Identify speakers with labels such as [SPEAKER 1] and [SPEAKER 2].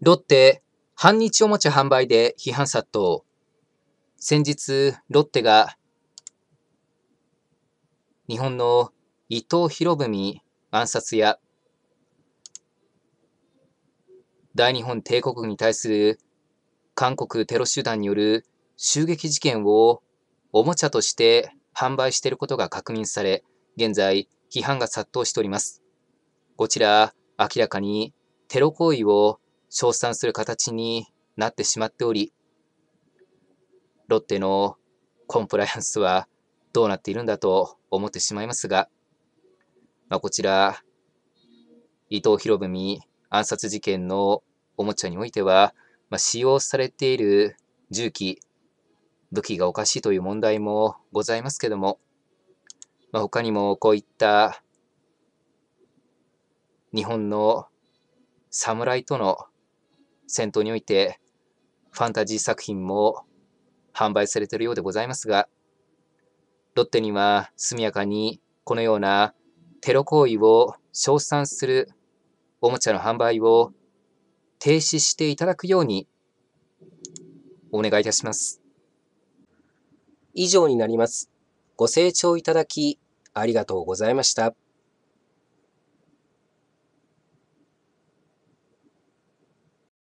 [SPEAKER 1] ロッテ、半日おもちゃ販売で批判殺到。先日、ロッテが、日本の伊藤博文暗殺や、大日本帝国に対する韓国テロ集団による襲撃事件をおもちゃとして販売していることが確認され、現在批判が殺到しております。こちら、明らかにテロ行為を称賛する形になってしまっており、ロッテのコンプライアンスはどうなっているんだと思ってしまいますが、まあ、こちら、伊藤博文暗殺事件のおもちゃにおいては、まあ、使用されている銃器、武器がおかしいという問題もございますけども、まあ、他にもこういった日本の侍との戦闘においてファンタジー作品も販売されているようでございますが、ロッテには速やかにこのようなテロ行為を称賛するおもちゃの販売を
[SPEAKER 2] 停止していただくようにお願いいたします。以上になります。ご清聴いただきありがとうございました。